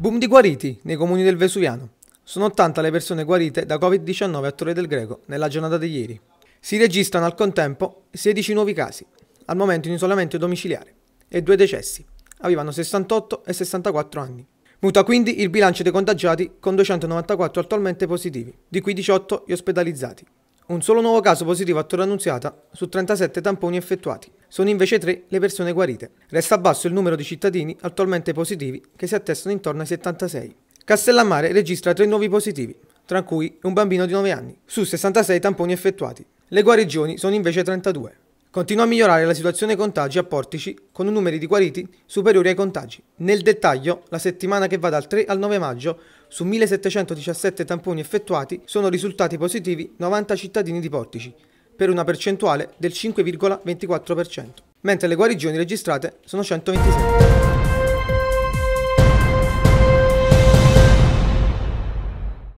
Boom di guariti nei comuni del Vesuviano. Sono 80 le persone guarite da Covid-19 a Torre del Greco nella giornata di ieri. Si registrano al contempo 16 nuovi casi, al momento in isolamento domiciliare, e due decessi. Avevano 68 e 64 anni. Muta quindi il bilancio dei contagiati con 294 attualmente positivi, di cui 18 gli ospedalizzati. Un solo nuovo caso positivo a Torre Annunziata su 37 tamponi effettuati. Sono invece 3 le persone guarite. Resta basso il numero di cittadini attualmente positivi che si attestano intorno ai 76. Castellammare registra 3 nuovi positivi, tra cui un bambino di 9 anni, su 66 tamponi effettuati. Le guarigioni sono invece 32. Continua a migliorare la situazione contagi a Portici con numeri di guariti superiori ai contagi. Nel dettaglio, la settimana che va dal 3 al 9 maggio, su 1717 tamponi effettuati sono risultati positivi 90 cittadini di Portici, per una percentuale del 5,24%, mentre le guarigioni registrate sono 127.